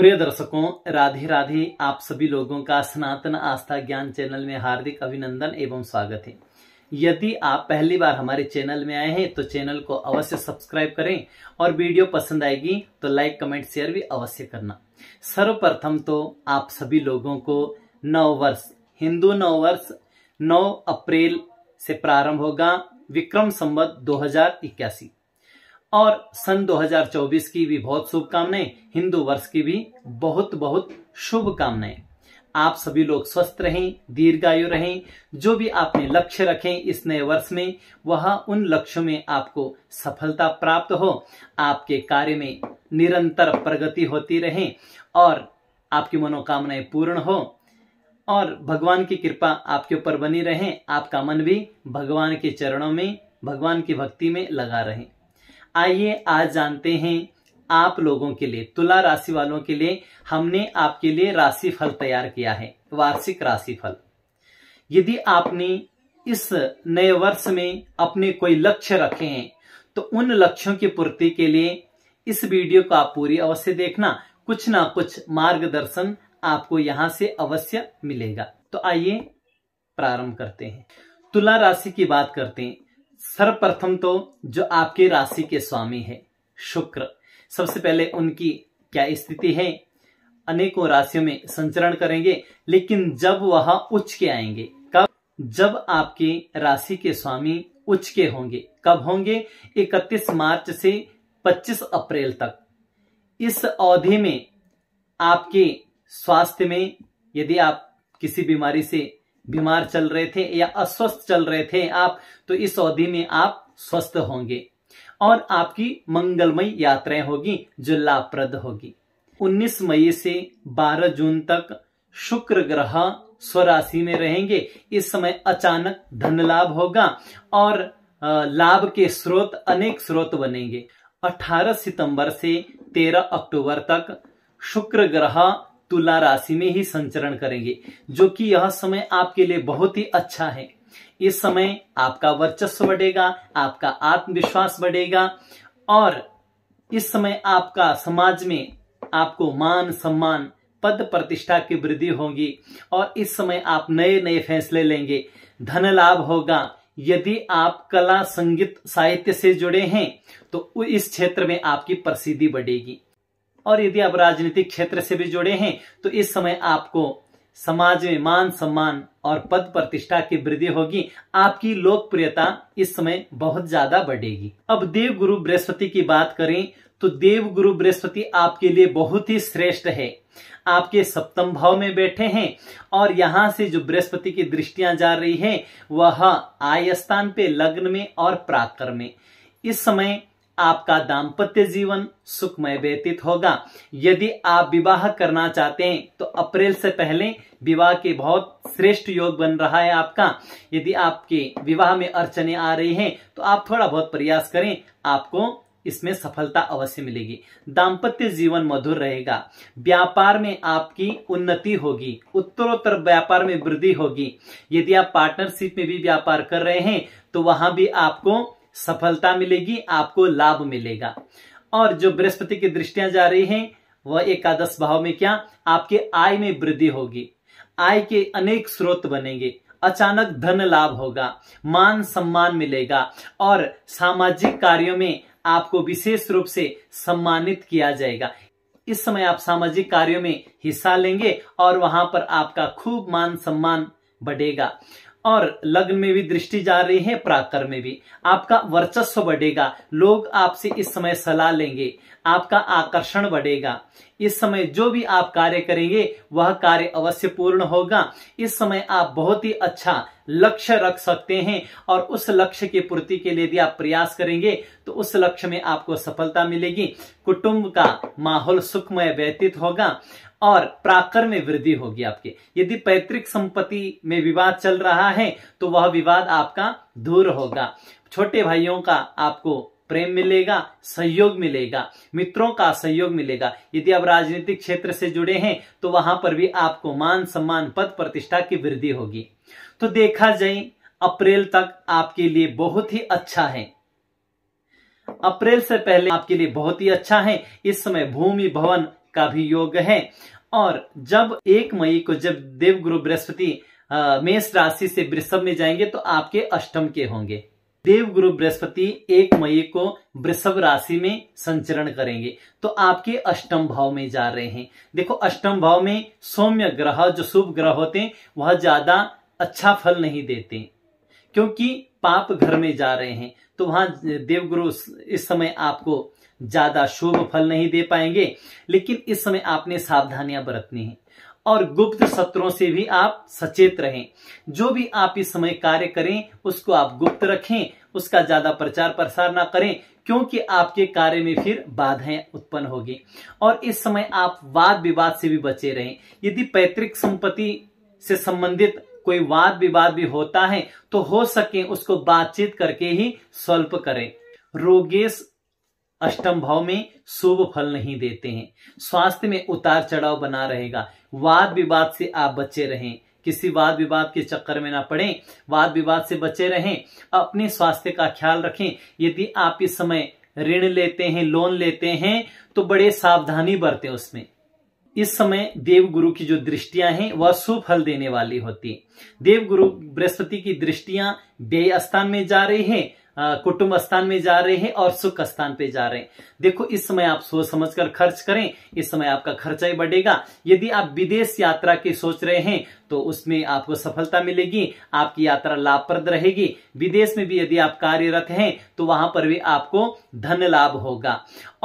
प्रिय दर्शकों राधे राधे आप सभी लोगों का सनातन आस्था ज्ञान चैनल में हार्दिक अभिनंदन एवं स्वागत है यदि आप पहली बार हमारे चैनल में आए हैं तो चैनल को अवश्य सब्सक्राइब करें और वीडियो पसंद आएगी तो लाइक कमेंट शेयर भी अवश्य करना सर्वप्रथम तो आप सभी लोगों को नव वर्ष हिंदू नव वर्ष नौ अप्रैल से प्रारंभ होगा विक्रम संबद्ध दो और सन 2024 की भी बहुत शुभकामनाएं हिंदू वर्ष की भी बहुत बहुत शुभकामनाएं आप सभी लोग स्वस्थ रहें दीर्घायु रहें जो भी आपने लक्ष्य रखें इस नए वर्ष में वह उन लक्ष्यों में आपको सफलता प्राप्त हो आपके कार्य में निरंतर प्रगति होती रहे और आपकी मनोकामनाएं पूर्ण हो और भगवान की कृपा आपके ऊपर बनी रहे आपका मन भी भगवान के चरणों में भगवान की भक्ति में लगा रहे आइए आज जानते हैं आप लोगों के लिए तुला राशि वालों के लिए हमने आपके लिए राशि फल तैयार किया है वार्षिक राशि फल यदि आपने इस नए वर्ष में अपने कोई लक्ष्य रखे हैं तो उन लक्ष्यों की पूर्ति के लिए इस वीडियो को आप पूरी अवश्य देखना कुछ ना कुछ मार्गदर्शन आपको यहां से अवश्य मिलेगा तो आइए प्रारंभ करते हैं तुला राशि की बात करते हैं सर्वप्रथम तो जो आपके राशि के स्वामी है शुक्र सबसे पहले उनकी क्या स्थिति है अनेकों राशियों में संचरण करेंगे लेकिन जब वह उच्च के आएंगे कब जब आपके राशि के स्वामी उच्च के होंगे कब होंगे 31 मार्च से 25 अप्रैल तक इस अवधि में आपके स्वास्थ्य में यदि आप किसी बीमारी से बीमार चल रहे थे या अस्वस्थ चल रहे थे आप तो इस अवधि में आप स्वस्थ होंगे और आपकी मंगलमय यात्राएं होगी जो लाभप्रद होगी 19 मई से 12 जून तक शुक्र ग्रह स्वराशि में रहेंगे इस समय अचानक धन लाभ होगा और लाभ के स्रोत अनेक स्रोत बनेंगे 18 सितंबर से 13 अक्टूबर तक शुक्र ग्रह तुला राशि में ही संचरण करेंगे जो कि यह समय आपके लिए बहुत ही अच्छा है इस समय आपका वर्चस्व बढ़ेगा आपका आत्मविश्वास बढ़ेगा और इस समय आपका समाज में आपको मान सम्मान पद प्रतिष्ठा की वृद्धि होगी और इस समय आप नए नए फैसले लेंगे धन लाभ होगा यदि आप कला संगीत साहित्य से जुड़े हैं तो इस क्षेत्र में आपकी प्रसिद्धि बढ़ेगी और यदि आप राजनीतिक क्षेत्र से भी जुड़े हैं तो इस समय आपको समाज में मान सम्मान और पद प्रतिष्ठा की वृद्धि होगी आपकी लोकप्रियता इस समय बहुत ज्यादा बढ़ेगी अब देव गुरु बृहस्पति की बात करें तो देव गुरु बृहस्पति आपके लिए बहुत ही श्रेष्ठ है आपके सप्तम भाव में बैठे हैं और यहाँ से जो बृहस्पति की दृष्टियां जा रही है वह आय स्थान पे लग्न में और प्राकर में इस समय आपका दाम्पत्य जीवन सुखमय व्यतीत होगा यदि आप विवाह करना चाहते हैं तो अप्रैल से पहले विवाह के बहुत श्रेष्ठ योग बन रहा है आपका यदि आपके विवाह में अड़चने आ रही हैं तो आप थोड़ा बहुत प्रयास करें आपको इसमें सफलता अवश्य मिलेगी दाम्पत्य जीवन मधुर रहेगा व्यापार में आपकी उन्नति होगी उत्तरोत्तर व्यापार में वृद्धि होगी यदि आप पार्टनरशिप में भी व्यापार कर रहे हैं तो वहां भी आपको सफलता मिलेगी आपको लाभ मिलेगा और जो बृहस्पति की दृष्टियां जा रही हैं वह एकादश भाव में क्या आपके आय में वृद्धि होगी आय के अनेक स्रोत बनेंगे अचानक धन लाभ होगा मान सम्मान मिलेगा और सामाजिक कार्यों में आपको विशेष रूप से सम्मानित किया जाएगा इस समय आप सामाजिक कार्यों में हिस्सा लेंगे और वहां पर आपका खूब मान सम्मान बढ़ेगा और लग्न में भी दृष्टि जा रही है प्राकर में भी आपका वर्चस्व बढ़ेगा लोग आपसे इस समय सलाह लेंगे आपका आकर्षण बढ़ेगा इस समय जो भी आप कार्य करेंगे वह कार्य अवश्य पूर्ण होगा इस समय आप बहुत ही अच्छा लक्ष्य रख सकते हैं और उस लक्ष्य की पूर्ति के लिए यदि आप प्रयास करेंगे तो उस लक्ष्य में आपको सफलता मिलेगी कुटुंब का माहौल सुखमय व्यतीत होगा और प्राकर में वृद्धि होगी आपके यदि पैतृक संपत्ति में विवाद चल रहा है तो वह विवाद आपका दूर होगा छोटे भाइयों का आपको प्रेम मिलेगा सहयोग मिलेगा मित्रों का सहयोग मिलेगा यदि आप राजनीतिक क्षेत्र से जुड़े हैं तो वहां पर भी आपको मान सम्मान पद प्रतिष्ठा की वृद्धि होगी तो देखा जाए अप्रैल तक आपके लिए बहुत ही अच्छा है अप्रैल से पहले आपके लिए बहुत ही अच्छा है इस समय भूमि भवन का भी योग है और जब एक मई को जब देवगुरु बृहस्पति मेष राशि से वृषभ में जाएंगे तो आपके अष्टम के होंगे देव गुरु बृहस्पति एक मई को वृषभ राशि में संचरण करेंगे तो आपके अष्टम भाव में जा रहे हैं देखो अष्टम भाव में सौम्य ग्रह जो शुभ ग्रह होते हैं वह ज्यादा अच्छा फल नहीं देते क्योंकि पाप घर में जा रहे हैं तो वहां देवगुरु इस समय आपको ज्यादा शुभ फल नहीं दे पाएंगे लेकिन इस समय आपने सावधानियां बरतनी है और गुप्त सत्रों से भी आप सचेत रहें जो भी आप इस समय कार्य करें उसको आप गुप्त रखें उसका ज्यादा प्रचार प्रसार ना करें क्योंकि आपके कार्य में फिर बाधाएं उत्पन्न होगी और इस समय आप वाद विवाद से भी बचे रहें यदि पैतृक संपत्ति से संबंधित कोई वाद विवाद भी होता है तो हो सके उसको बातचीत करके ही सॉल्व करें रोगेश अष्टम भाव में शुभ फल नहीं देते हैं स्वास्थ्य में उतार चढ़ाव बना रहेगा वाद विवाद से आप बचे रहें किसी वाद विवाद के चक्कर में ना पड़े वाद विवाद से बचे रहें अपने स्वास्थ्य का ख्याल रखें यदि आप इस समय ऋण लेते हैं लोन लेते हैं तो बड़े सावधानी बरते उसमें इस समय देव गुरु की जो दृष्टियां हैं वह सुफल देने वाली होती है देवगुरु बृहस्पति की दृष्टियां व्यय स्थान में जा रही है कुटुंब स्थान में जा रहे हैं और सुख स्थान पे जा रहे हैं देखो इस समय आप सोच समझ कर खर्च करें इस समय आपका खर्चा ही बढ़ेगा यदि आप विदेश यात्रा की सोच रहे हैं तो उसमें आपको सफलता मिलेगी आपकी यात्रा लाभप्रद रहेगी विदेश में भी यदि आप कार्यरत हैं तो वहां पर भी आपको धन लाभ होगा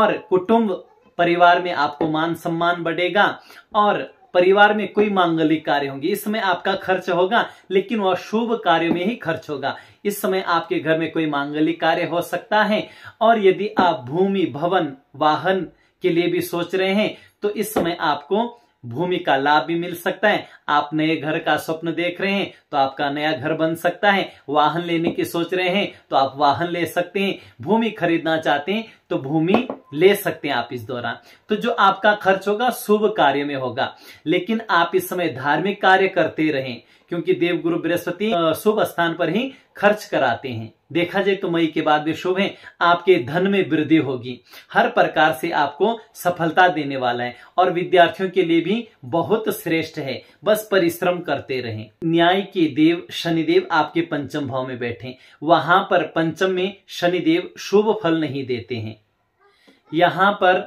और कुटुंब परिवार में आपको मान सम्मान बढ़ेगा और परिवार में कोई मांगलिक कार्य होंगे इस समय आपका खर्च होगा लेकिन वह शुभ कार्य में ही खर्च होगा इस समय आपके घर में कोई मांगलिक कार्य हो सकता है और यदि आप भूमि भवन वाहन के लिए भी सोच रहे हैं तो इस समय आपको भूमि का लाभ भी मिल सकता है आप नए घर का स्वप्न देख रहे हैं तो आपका नया घर बन सकता है वाहन लेने की सोच रहे हैं तो आप वाहन ले सकते हैं भूमि खरीदना चाहते हैं तो भूमि ले सकते हैं आप इस दौरान तो जो आपका खर्च होगा शुभ कार्य में होगा लेकिन आप इस समय धार्मिक कार्य करते रहें क्योंकि देवगुरु बृहस्पति शुभ स्थान पर ही खर्च कराते हैं देखा जाए तो मई के बाद भी शुभ है आपके धन में वृद्धि होगी हर प्रकार से आपको सफलता देने वाला है और विद्यार्थियों के लिए भी बहुत श्रेष्ठ है बस परिश्रम करते रहें न्याय के देव शनिदेव आपके पंचम भाव में बैठे वहां पर पंचम में शनिदेव शुभ फल नहीं देते हैं यहां पर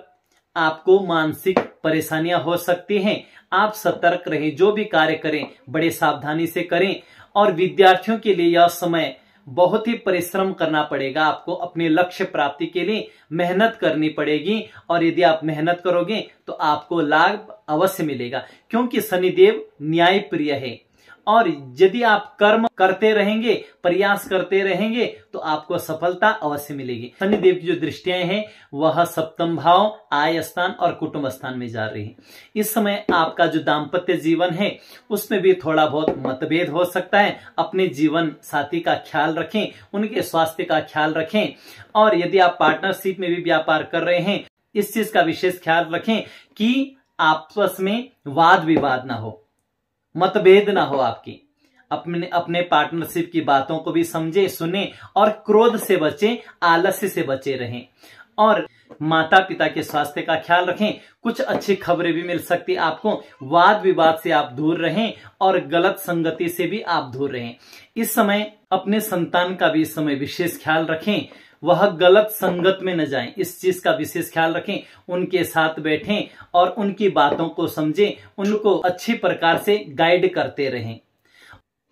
आपको मानसिक परेशानियां हो सकती हैं आप सतर्क रहें जो भी कार्य करें बड़े सावधानी से करें और विद्यार्थियों के लिए यह समय बहुत ही परिश्रम करना पड़ेगा आपको अपने लक्ष्य प्राप्ति के लिए मेहनत करनी पड़ेगी और यदि आप मेहनत करोगे तो आपको लाभ अवश्य मिलेगा क्योंकि शनिदेव न्याय प्रिय है और यदि आप कर्म करते रहेंगे प्रयास करते रहेंगे तो आपको सफलता अवश्य मिलेगी शनिदेव की जो दृष्टियां हैं वह सप्तम भाव आय स्थान और कुटुंब स्थान में जा रही है इस समय आपका जो दाम्पत्य जीवन है उसमें भी थोड़ा बहुत मतभेद हो सकता है अपने जीवन साथी का ख्याल रखें उनके स्वास्थ्य का ख्याल रखें और यदि आप पार्टनरशिप में भी व्यापार कर रहे हैं इस चीज का विशेष ख्याल रखें कि आपस में वाद विवाद ना हो मतभेद ना हो आपकी अपने अपने पार्टनरशिप की बातों को भी समझे सुने और क्रोध से बचे आलस्य से बचे रहें और माता पिता के स्वास्थ्य का ख्याल रखें कुछ अच्छी खबरें भी मिल सकती आपको वाद विवाद से आप दूर रहें और गलत संगति से भी आप दूर रहें इस समय अपने संतान का भी इस समय विशेष ख्याल रखें वह गलत संगत में न जाएं इस चीज का विशेष ख्याल रखें उनके साथ बैठें और उनकी बातों को समझें उनको अच्छी प्रकार से गाइड करते रहें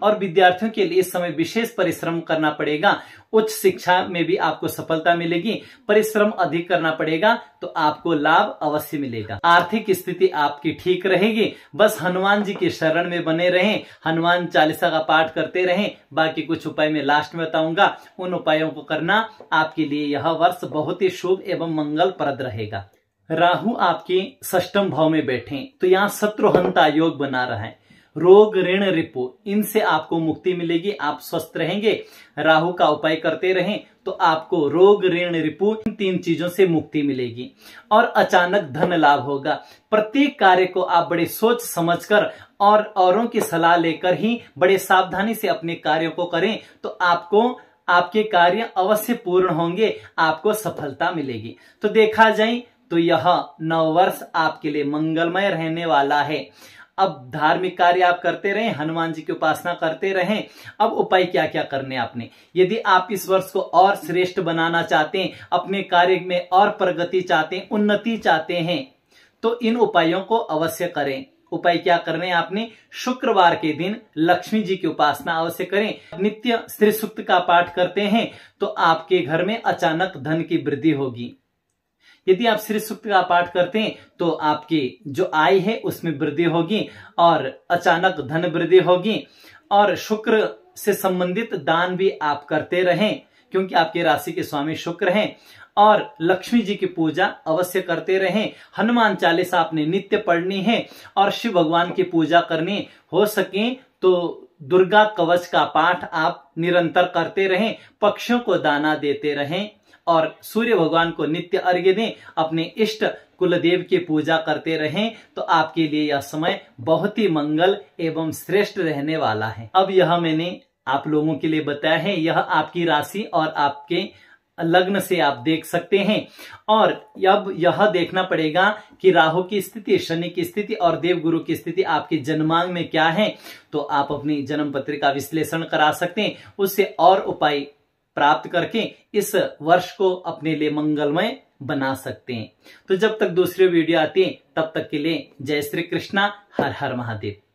और विद्यार्थियों के लिए इस समय विशेष परिश्रम करना पड़ेगा उच्च शिक्षा में भी आपको सफलता मिलेगी परिश्रम अधिक करना पड़ेगा तो आपको लाभ अवश्य मिलेगा आर्थिक स्थिति आपकी ठीक रहेगी बस हनुमान जी के शरण में बने रहें हनुमान चालीसा का पाठ करते रहें बाकी कुछ उपाय में लास्ट में बताऊंगा उन उपायों को करना आपके लिए यह वर्ष बहुत ही शुभ एवं मंगलप्रद रहेगा राहु आपके सष्टम भाव में बैठे तो यहाँ शत्रुहनता योग बना रहा है रोग ऋण रिपो इनसे आपको मुक्ति मिलेगी आप स्वस्थ रहेंगे राहु का उपाय करते रहें तो आपको रोग ऋण रिपो इन तीन चीजों से मुक्ति मिलेगी और अचानक धन लाभ होगा प्रत्येक कार्य को आप बड़े सोच समझकर और औरों की सलाह लेकर ही बड़े सावधानी से अपने कार्यों को करें तो आपको आपके कार्य अवश्य पूर्ण होंगे आपको सफलता मिलेगी तो देखा जाए तो यह नववर्ष आपके लिए मंगलमय रहने वाला है अब धार्मिक कार्य आप करते रहें हनुमान जी की उपासना करते रहें अब उपाय क्या क्या करने आपने यदि आप इस वर्ष को और श्रेष्ठ बनाना चाहते हैं अपने कार्य में और प्रगति चाहते हैं उन्नति चाहते हैं तो इन उपायों को अवश्य करें उपाय क्या करने आपने शुक्रवार के दिन लक्ष्मी जी की उपासना अवश्य करें नित्य श्री सुक्त का पाठ करते हैं तो आपके घर में अचानक धन की वृद्धि होगी यदि आप श्री सूक्त का पाठ करते हैं तो आपकी जो आय है उसमें वृद्धि होगी और अचानक धन वृद्धि होगी और शुक्र से संबंधित दान भी आप करते रहें क्योंकि आपके राशि के स्वामी शुक्र हैं और लक्ष्मी जी की पूजा अवश्य करते रहें हनुमान चालीसा आपने नित्य पढ़नी है और शिव भगवान की पूजा करनी हो सके तो दुर्गा कवच का पाठ आप निरंतर करते रहें पक्षियों को दाना देते रहें और सूर्य भगवान को नित्य अर्घ्य दें अपने इष्ट कुलदेव की पूजा करते रहें तो आपके लिए यह समय बहुत ही मंगल एवं श्रेष्ठ रहने वाला है अब यह मैंने आप लोगों के लिए बताया है यह आपकी राशि और आपके लग्न से आप देख सकते हैं और अब यह देखना पड़ेगा कि राहु की स्थिति शनि की स्थिति और देव गुरु की स्थिति आपके जन्मांग में क्या है तो आप अपनी जन्म पत्रिका विश्लेषण करा सकते हैं उससे और उपाय प्राप्त करके इस वर्ष को अपने लिए मंगलमय बना सकते हैं तो जब तक दूसरी वीडियो आती है तब तक के लिए जय श्री कृष्णा हर हर महादेव